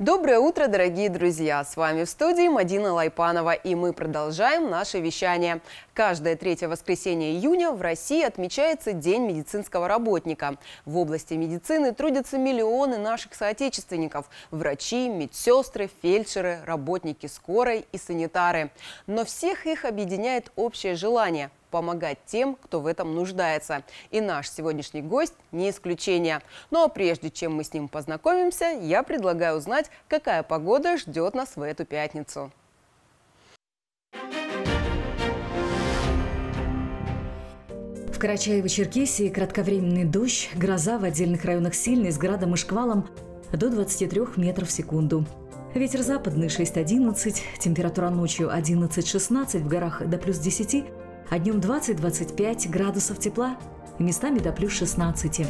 Доброе утро, дорогие друзья! С вами в студии Мадина Лайпанова, и мы продолжаем наше вещание. Каждое третье воскресенье июня в России отмечается День медицинского работника. В области медицины трудятся миллионы наших соотечественников – врачи, медсестры, фельдшеры, работники скорой и санитары. Но всех их объединяет общее желание – помогать тем, кто в этом нуждается. И наш сегодняшний гость не исключение. Но прежде чем мы с ним познакомимся, я предлагаю узнать, какая погода ждет нас в эту пятницу. В Карачаево-Черкесии кратковременный дождь, гроза в отдельных районах сильный с градом и шквалом до 23 метров в секунду. Ветер западный 6-11, температура ночью 11-16, в горах до плюс 10, а днем 20-25 градусов тепла, местами до плюс 16.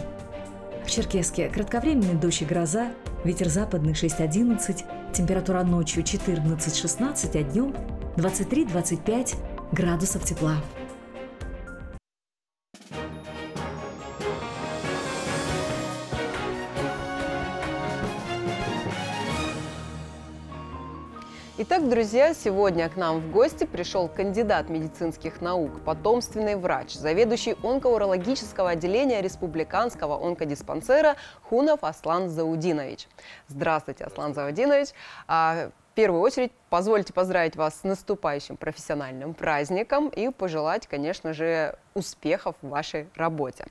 В Черкеске кратковременный дождь и гроза, ветер западный 6-11, температура ночью 14-16, а днем 23-25 градусов тепла. Итак, друзья, сегодня к нам в гости пришел кандидат медицинских наук, потомственный врач, заведующий онкоурологического отделения Республиканского онкодиспансера Хунов Аслан Заудинович. Здравствуйте, Аслан Заудинович. А, в первую очередь позвольте поздравить вас с наступающим профессиональным праздником и пожелать, конечно же, успехов в вашей работе.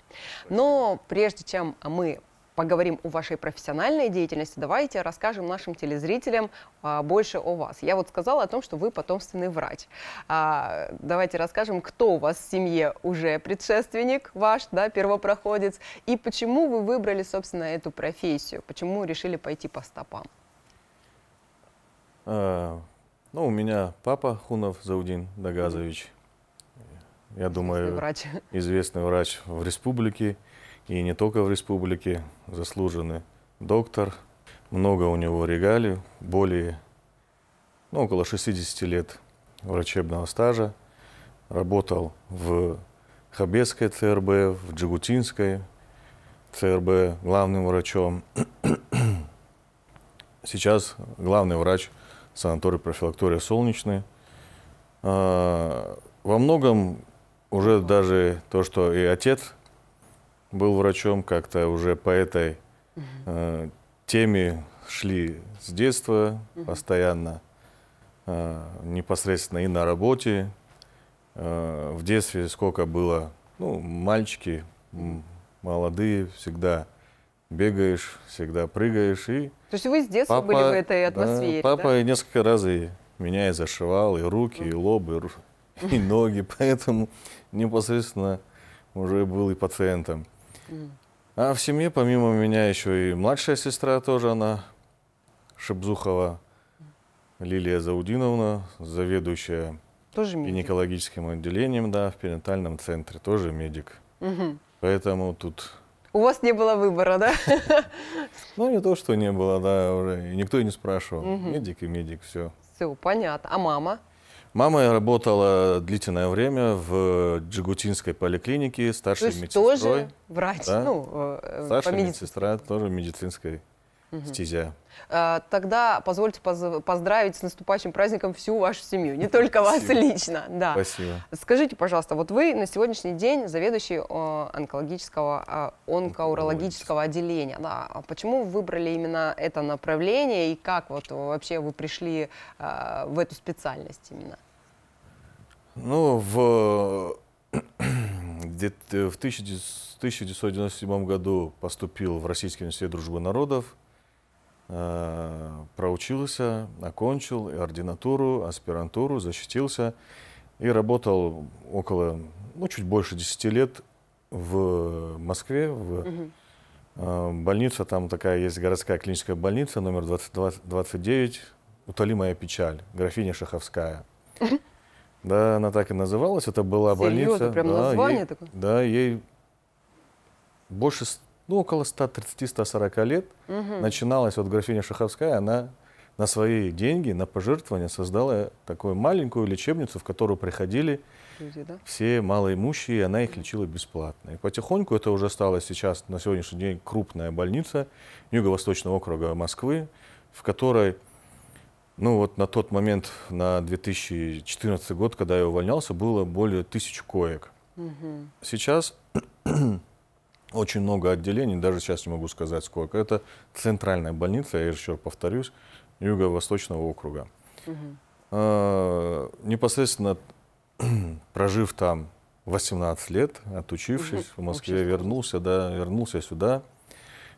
Но прежде чем мы поговорим о вашей профессиональной деятельности, давайте расскажем нашим телезрителям а, больше о вас. Я вот сказала о том, что вы потомственный врач. А, давайте расскажем, кто у вас в семье уже предшественник ваш, да, первопроходец, и почему вы выбрали, собственно, эту профессию, почему решили пойти по стопам? А, ну, у меня папа Хунов Заудин Дагазович. Я думаю, известный врач. известный врач в республике и не только в республике, заслуженный доктор. Много у него регалий, более, ну, около 60 лет врачебного стажа. Работал в Хабесской ЦРБ, в Джигутинской ЦРБ главным врачом. Сейчас главный врач санатория профилактория «Солнечный». А, во многом уже даже то, что и отец был врачом, как-то уже по этой э, теме шли с детства постоянно, э, непосредственно и на работе. Э, в детстве сколько было, ну, мальчики, молодые, всегда бегаешь, всегда прыгаешь. И То есть вы с детства папа, были в этой атмосфере? Да, папа да? несколько раз и меня и зашивал, и руки, и лоб, и, и ноги, поэтому непосредственно уже был и пациентом. А в семье помимо меня еще и младшая сестра тоже она, Шебзухова Лилия Заудиновна, заведующая тоже гинекологическим отделением, да, в перинатальном центре, тоже медик. Угу. Поэтому тут... У вас не было выбора, да? Ну, не то, что не было, да, уже. Никто и не спрашивал. Медик и медик, все. Все, понятно. А мама? Мама работала длительное время в Джигутинской поликлинике старшей То медсестрой. тоже врач, да? ну, э, старшая по медицинской. медсестра тоже медицинской угу. стезя. А, тогда позвольте поздравить с наступающим праздником всю вашу семью, не только вас лично. Да. Спасибо. Скажите, пожалуйста, вот вы на сегодняшний день заведующий онкологического, а, онкоурологического отделения. Да. А почему вы выбрали именно это направление и как вот вообще вы пришли в эту специальность именно? Ну, в, в 1997 году поступил в Российский университет дружбы народов Э, проучился, окончил ординатуру, аспирантуру, защитился и работал около, ну, чуть больше 10 лет в Москве, в угу. Э, больнице, там такая есть городская клиническая больница, номер 20, 20, 29, «Утоли моя печаль», графиня Шаховская. Да, она так и называлась, это была Серьезно, больница. прям да, название ей, такое? Да, ей больше ну, около 130-140 лет угу. начиналась вот графиня Шаховская, она на свои деньги, на пожертвования создала такую маленькую лечебницу, в которую приходили Люди, да? все малоимущие, и она их лечила бесплатно. И потихоньку это уже стало сейчас, на сегодняшний день, крупная больница Юго-Восточного округа Москвы, в которой, ну вот на тот момент, на 2014 год, когда я увольнялся, было более тысячи коек. Угу. Сейчас очень много отделений, даже сейчас не могу сказать сколько. Это центральная больница, я еще повторюсь, Юго-Восточного округа. Угу. непосредственно прожив там 18 лет, отучившись в Москве, Общество. вернулся, да, вернулся сюда.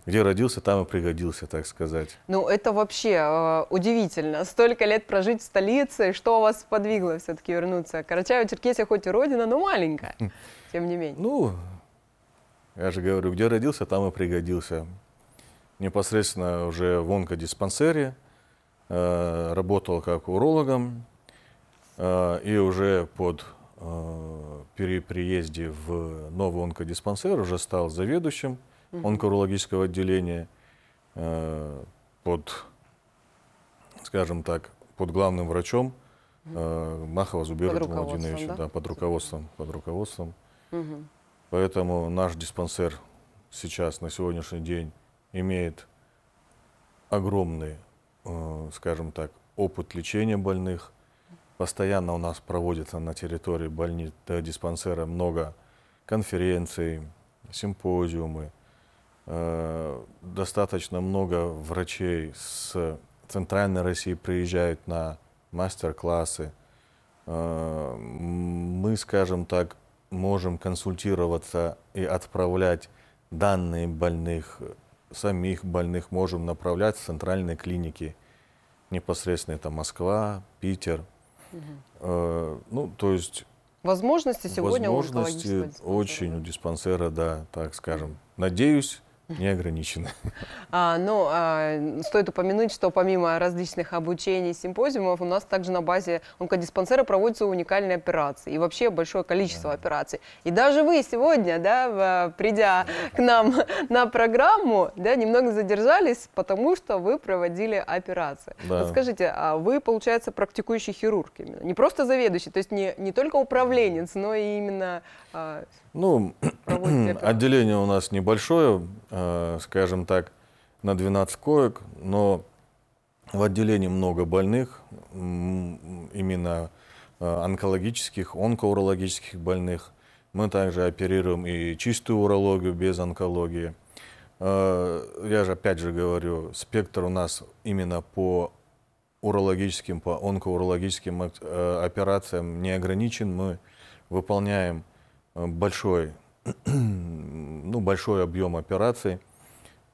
Где родился, там и пригодился, так сказать. Ну, это вообще э, удивительно. Столько лет прожить в столице, что вас подвигло все-таки вернуться? Карачаево-Черкесия хоть и родина, но маленькая, хм. тем не менее. Ну, я же говорю, где родился, там и пригодился. Непосредственно уже в онкодиспансере э, работал как урологом. Э, и уже под, э, в новый онкодиспансер уже стал заведующим онкоурологического отделения э, под, скажем так, под главным врачом э, Махова Зубера Джумадиновича. Да, под руководством. Под руководством. Угу. Поэтому наш диспансер сейчас, на сегодняшний день, имеет огромный, э, скажем так, опыт лечения больных. Постоянно у нас проводится на территории больниц, э, диспансера много конференций, симпозиумы. Э, достаточно много врачей с Центральной России приезжают на мастер-классы. Э, мы, скажем так, можем консультироваться и отправлять данные больных, самих больных можем направлять в центральные клиники. Непосредственно это Москва, Питер. Угу. ну, то есть... Возможности сегодня возможности у очень у диспансера, да, так скажем. Надеюсь, не ограничены. А, ну, а, стоит упомянуть, что помимо различных обучений, симпозиумов, у нас также на базе онкодиспансера проводятся уникальные операции и вообще большое количество да. операций. И даже вы сегодня, да, придя к нам на программу, да, немного задержались, потому что вы проводили операции. Да. Вот скажите, а вы, получается, практикующий хирург именно, не просто заведующий, то есть не, не только управленец, но и именно а ну, отделение у нас небольшое, э, скажем так, на 12 коек, но в отделении много больных, именно э, онкологических, онкоурологических больных. Мы также оперируем и чистую урологию без онкологии. Э, я же опять же говорю, спектр у нас именно по урологическим, по онкоурологическим операциям не ограничен. Мы выполняем Э, большой, ну, большой объем операций.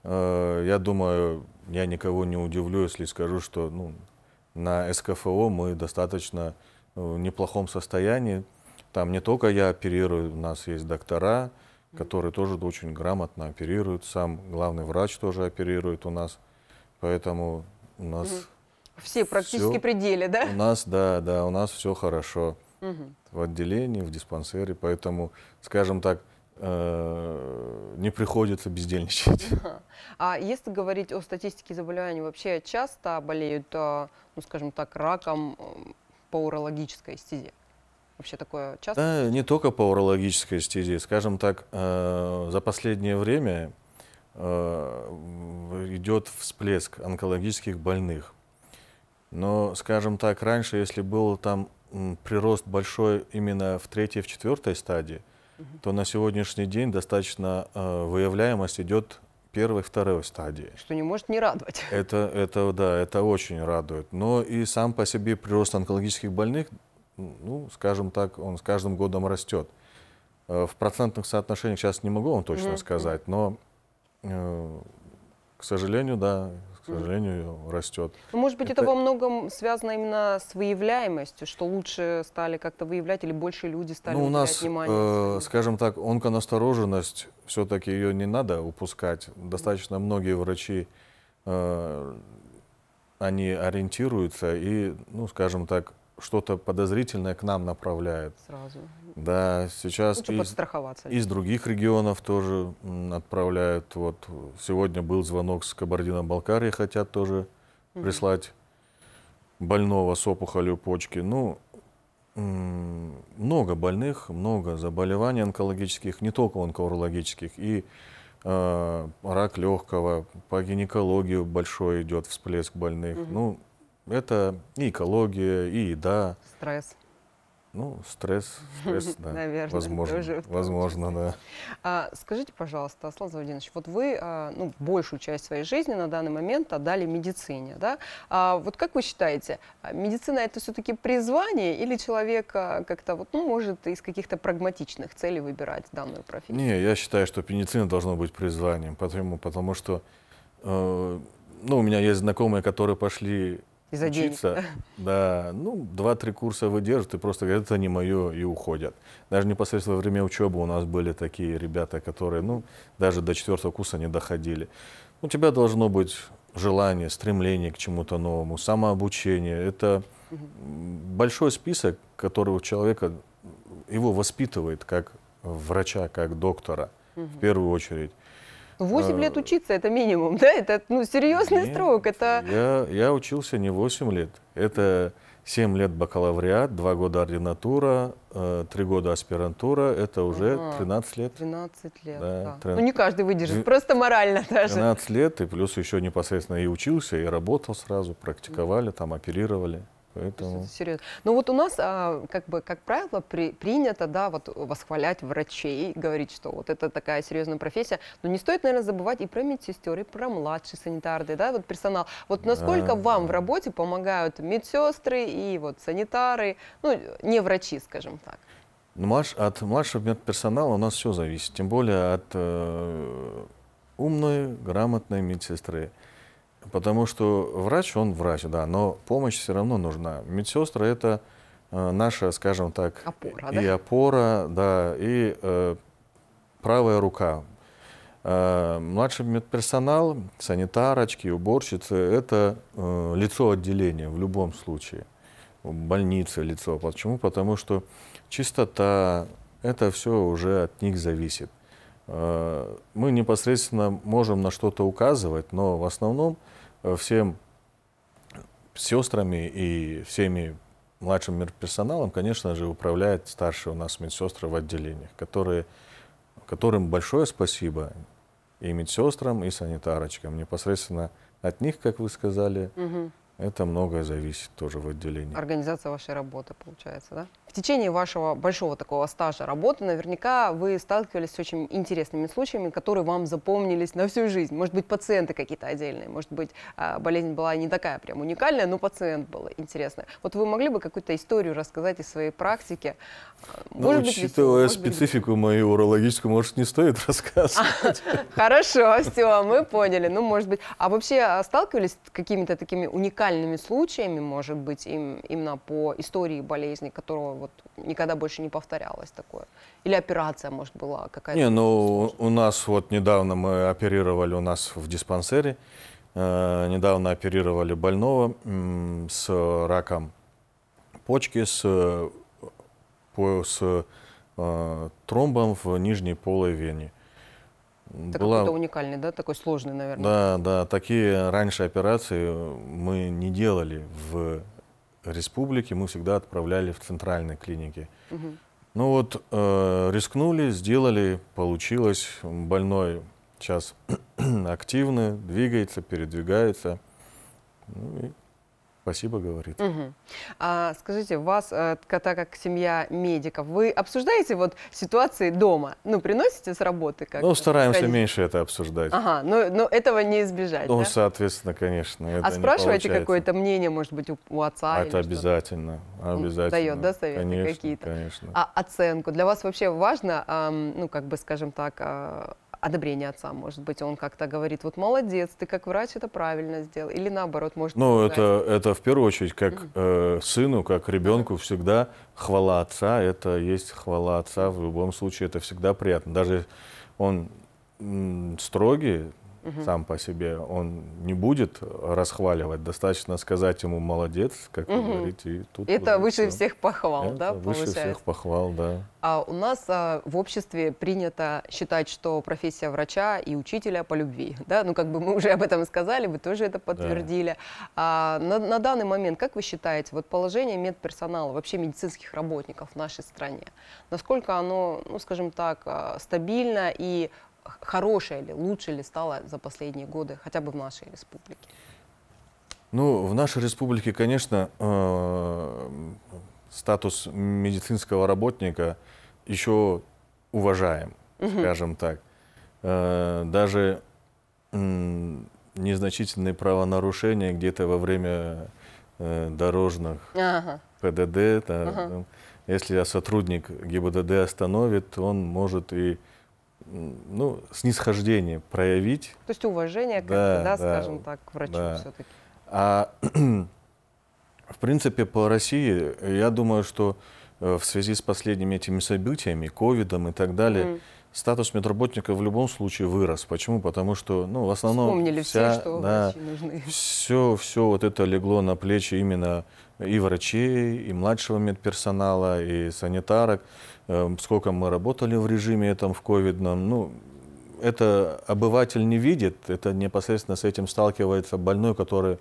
Э, я думаю, я никого не удивлю, если скажу, что ну, на СКФО мы достаточно э, в неплохом состоянии. Там не только я оперирую, у нас есть доктора, которые тоже очень грамотно оперируют. Сам главный врач тоже оперирует у нас. Поэтому у нас... Все практически все, пределе, да? У нас, да, да, у нас все хорошо угу. в отделении, в диспансере. Поэтому, скажем так, э, не приходится бездельничать. А если говорить о статистике заболеваний, вообще часто болеют, э, ну, скажем так, раком э, по урологической стезе? Вообще такое часто? Да, не только по урологической стезе. Скажем так, за последнее время идет всплеск онкологических больных. Но, скажем так, раньше, если было там прирост большой именно в третьей, в четвертой стадии, то на сегодняшний день достаточно э, выявляемость идет первой, второй стадии. Что не может не радовать. Это, это, да, это очень радует. Но и сам по себе прирост онкологических больных, ну, скажем так, он с каждым годом растет. Э, в процентных соотношениях сейчас не могу вам точно угу. сказать, но, э, к сожалению, да, к сожалению, растет. Но, ну, может быть, это... это во многом связано именно с выявляемостью, что лучше стали как-то выявлять или больше люди стали ну, у нас, внимание? Э, скажем так, онконастороженность, все-таки ее не надо упускать. Достаточно многие врачи, э, они ориентируются и, ну, скажем так, что-то подозрительное к нам направляет. Сразу. Да, сейчас Лучше из, из других регионов тоже отправляют. Вот сегодня был звонок с Кабардино-Балкарии, хотят тоже угу. прислать больного с опухолью почки. Ну, много больных, много заболеваний онкологических, не только онкологических, И э, рак легкого, по гинекологии большой идет всплеск больных. Угу. Ну, это и экология, и еда. Стресс. Ну, стресс, стресс, да, Наверное, возможно, тоже возможно, да. А, скажите, пожалуйста, Аслан Заводинович, вот вы а, ну, большую часть своей жизни на данный момент отдали медицине, да? А, вот как вы считаете, а медицина это все-таки призвание или человек а, как-то вот, ну, может из каких-то прагматичных целей выбирать данную профессию? Не, я считаю, что медицина должна быть призванием, потому, потому что, э, ну, у меня есть знакомые, которые пошли из-за Учиться, денег. Да, ну, два-три курса выдержат и просто говорят, это не мое, и уходят. Даже непосредственно во время учебы у нас были такие ребята, которые, ну, даже до четвертого курса не доходили. У тебя должно быть желание, стремление к чему-то новому, самообучение. Это большой список, который у человека его воспитывает как врача, как доктора угу. в первую очередь. 8 а. лет учиться, это минимум, да? Это ну, серьезный Нет, срок. Это... Я, я учился не 8 лет. Это 7 лет бакалавриат, 2 года ординатура, 3 э, года аспирантура. Это уже ага, 13 лет. 13 лет, да. да. 13... Ну, не каждый выдержит, просто морально даже. 13 лет, и плюс еще непосредственно и учился, и работал сразу, практиковали, там оперировали. Поэтому... Серьезно. Ну вот у нас, а, как бы, как правило, при, принято, да, вот восхвалять врачей, говорить, что вот это такая серьезная профессия. Но не стоит, наверное, забывать и про медсестер, и про младший санитарный, да, вот персонал. Вот насколько да. вам в работе помогают медсестры и вот санитары, ну, не врачи, скажем так. Ну, от младшего медперсонала у нас все зависит, тем более от э, умной, грамотной медсестры. Потому что врач, он врач, да, но помощь все равно нужна. Медсестры это э, наша, скажем так, опора, и да? опора, да, и э, правая рука. Э, младший медперсонал, санитарочки, уборщицы – это э, лицо отделения в любом случае. Больница лицо. Почему? Потому что чистота – это все уже от них зависит. Э, мы непосредственно можем на что-то указывать, но в основном – Э, всем сестрами и всеми младшим персоналом, конечно же, управляет старшие у нас медсестры в отделениях, которые, которым большое спасибо и медсестрам, и санитарочкам. Непосредственно от них, как вы сказали, угу. это многое зависит тоже в отделении. Организация вашей работы, получается, да? В течение вашего большого такого стажа работы наверняка вы сталкивались с очень интересными случаями, которые вам запомнились на всю жизнь. Может быть, пациенты какие-то отдельные, может быть, а, болезнь была не такая прям уникальная, но пациент был интересный. Вот вы могли бы какую-то историю рассказать из своей практики? А, ну, может ну, быть, учитывая может специфику быть... мою урологическую, может, не стоит рассказывать. Хорошо, все, мы поняли. Ну, может быть. А вообще а, сталкивались с какими-то такими уникальными случаями, может быть, именно по истории болезни, которого вот никогда больше не повторялось такое? Или операция, может, была какая-то? Не, ну, у нас вот недавно мы оперировали у нас в диспансере, э, недавно оперировали больного э, с раком почки, с, по, с э, тромбом в нижней полой вене. Это была... какой-то уникальный, да, такой сложный, наверное. Да, да, такие раньше операции мы не делали в республики мы всегда отправляли в центральные клиники. Угу. Ну вот, э, рискнули, сделали, получилось. Больной сейчас активный, двигается, передвигается. Ну, и Спасибо, говорит. Угу. А, скажите, вас, э, так как семья медиков, вы обсуждаете вот ситуации дома? Ну, приносите с работы как Ну, стараемся ходить? меньше это обсуждать. Ага, но, но этого не избежать, Ну, да? соответственно, конечно, А спрашиваете какое-то мнение, может быть, у, у отца? А это обязательно, обязательно. Дает, да, советы конечно, какие-то? конечно. А оценку? Для вас вообще важно, эм, ну, как бы, скажем так, э, одобрение отца, может быть, он как-то говорит, вот молодец, ты как врач это правильно сделал, или наоборот, может. Ну это это в первую очередь как mm -hmm. э, сыну, как ребенку всегда хвала отца, это есть хвала отца в любом случае, это всегда приятно, даже он строгий, угу. сам по себе, он не будет расхваливать. Достаточно сказать ему молодец, как угу. вы говорите. И тут Это вот выше все. всех похвал, Это да? Выше получается? всех похвал, да. А у нас а, в обществе принято считать, что профессия врача и учителя по любви, да? Ну, как бы мы уже об этом сказали, вы тоже это подтвердили. Да. А, на, на данный момент, как вы считаете, вот положение медперсонала, вообще медицинских работников в нашей стране, насколько оно, ну, скажем так, а, стабильно и хорошая ли, лучше ли стала за последние годы, хотя бы в нашей республике? Ну, в нашей республике, конечно, э, статус медицинского работника еще уважаем, скажем так. Э, даже незначительные правонарушения где-то во время э, дорожных ага. ПДД, да, ага. если сотрудник ГИБДД остановит, он может и ну, снисхождение проявить. То есть уважение, да, да, да скажем так, к врачу да. все-таки. А в принципе по России, я думаю, что э, в связи с последними этими событиями, ковидом и так далее, mm статус медработника в любом случае вырос. Почему? Потому что, ну, в основном... Вспомнили вся, все, что да, врачи нужны. Все, все вот это легло на плечи именно и врачей, и младшего медперсонала, и санитарок. Эм, сколько мы работали в режиме этом, в ковидном, ну, это обыватель не видит, это непосредственно с этим сталкивается больной, который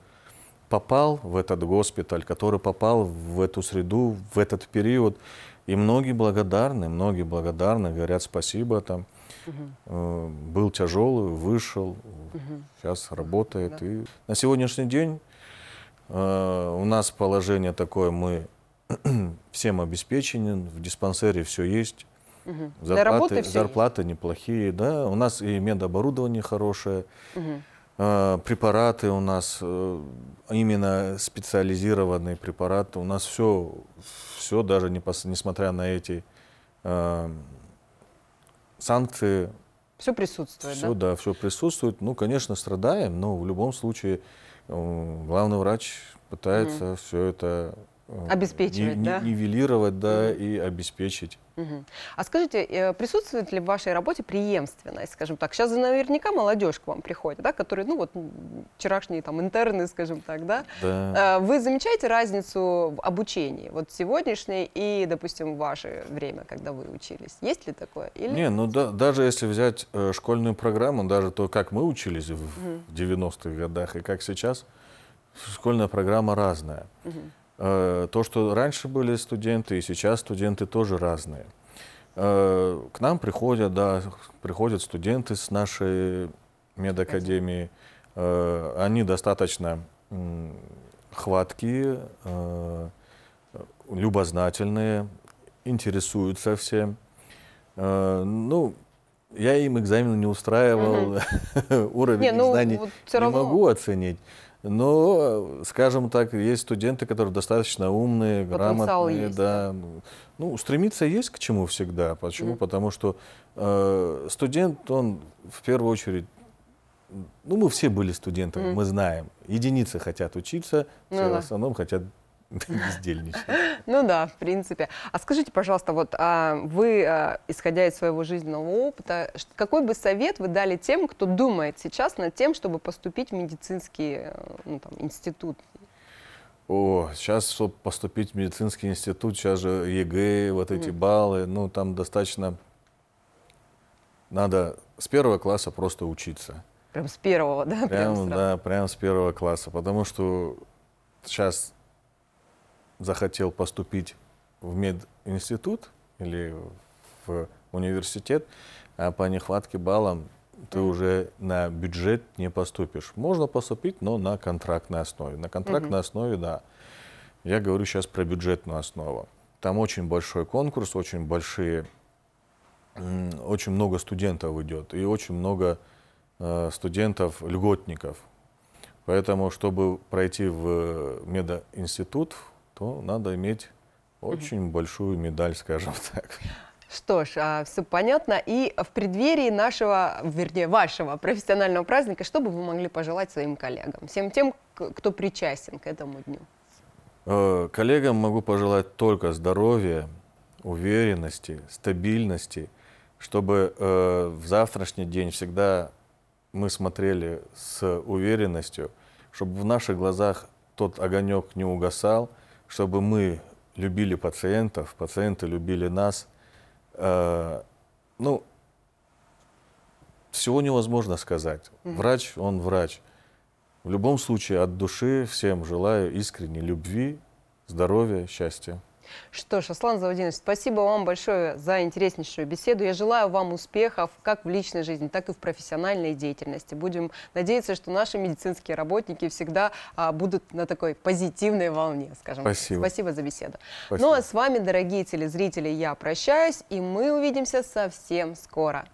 попал в этот госпиталь, который попал в эту среду, в этот период. И многие благодарны, многие благодарны, говорят спасибо там. Угу. Был тяжелый, вышел, угу. сейчас работает. Да. И на сегодняшний день э, у нас положение такое, мы всем обеспечены, в диспансере все есть. Угу. Зарплаты, все зарплаты есть. неплохие, да. У нас и медоборудование хорошее. Угу. А, препараты у нас, э, именно специализированные препараты, у нас все, все даже не пос, несмотря на эти э, санкции. Все присутствует, все, да? да, все присутствует. Ну, конечно, страдаем, но в любом случае э, главный врач пытается угу. все это э, обеспечивать, ни, да? нивелировать, да, угу. и обеспечить. А скажите, э, присутствует ли в вашей работе преемственность, скажем так? Сейчас наверняка молодежь к вам приходит, да, которые, ну вот, вчерашние там интерны, скажем так, да? да. Э, вы замечаете разницу в обучении, вот сегодняшней и, допустим, ваше время, когда вы учились? Есть ли такое? Или... Не, ну да, даже если взять э, школьную программу, даже то, как мы учились в угу. 90-х годах и как сейчас, школьная программа разная. Угу. То, что раньше были студенты, и сейчас студенты тоже разные. Э, к нам приходят, да, приходят студенты с нашей медакадемии. Э, они достаточно хваткие, э, любознательные, интересуются все. Ну, я им экзамен не устраивал, уровень ну, знаний не могу оценить. Но, скажем так, есть студенты, которые достаточно умные, грамотные, есть, да. да. Ну, стремиться есть к чему всегда. Почему? Mm. Потому что э, студент, он в первую очередь ну, мы все были студентами, mm. мы знаем. Единицы хотят учиться, ну все mm. в основном хотят бездельничать. Ну да, в принципе. А скажите, пожалуйста, вот а, вы, а, исходя из своего жизненного опыта, какой бы совет вы дали тем, кто думает сейчас над тем, чтобы поступить в медицинский э, ну, там, институт? О, сейчас, чтобы поступить в медицинский институт, сейчас же ЕГЭ, вот эти mm. баллы, ну там достаточно надо с первого класса просто учиться. Прям с первого, да? Прям, прям да, прям с первого класса, потому что сейчас захотел поступить в мединститут или в университет, а по нехватке балла ты уже на бюджет не поступишь. Можно поступить, но на контрактной основе. На контрактной mm основе, да. Я говорю сейчас про бюджетную основу. Там очень большой конкурс, очень большие, очень много студентов идет и очень много э, студентов льготников. Поэтому, чтобы пройти в э, мединститут, то надо иметь очень угу. большую медаль, скажем так. Что ж, а, все понятно. И в преддверии нашего, вернее, вашего профессионального праздника, что бы вы могли пожелать своим коллегам, всем тем, кто причастен к этому дню? Э, коллегам могу пожелать только здоровья, уверенности, стабильности, чтобы э, в завтрашний день всегда мы смотрели с уверенностью, чтобы в наших глазах тот огонек не угасал – чтобы мы любили пациентов, пациенты любили нас. Э, ну, всего невозможно сказать. Врач, он врач. В любом случае, от души всем желаю искренней любви, здоровья, счастья. Что ж, Аслан Заводинович, спасибо вам большое за интереснейшую беседу. Я желаю вам успехов как в личной жизни, так и в профессиональной деятельности. Будем надеяться, что наши медицинские работники всегда а, будут на такой позитивной волне, скажем Спасибо. Спасибо за беседу. Спасибо. Ну а с вами, дорогие телезрители, я прощаюсь, и мы увидимся совсем скоро.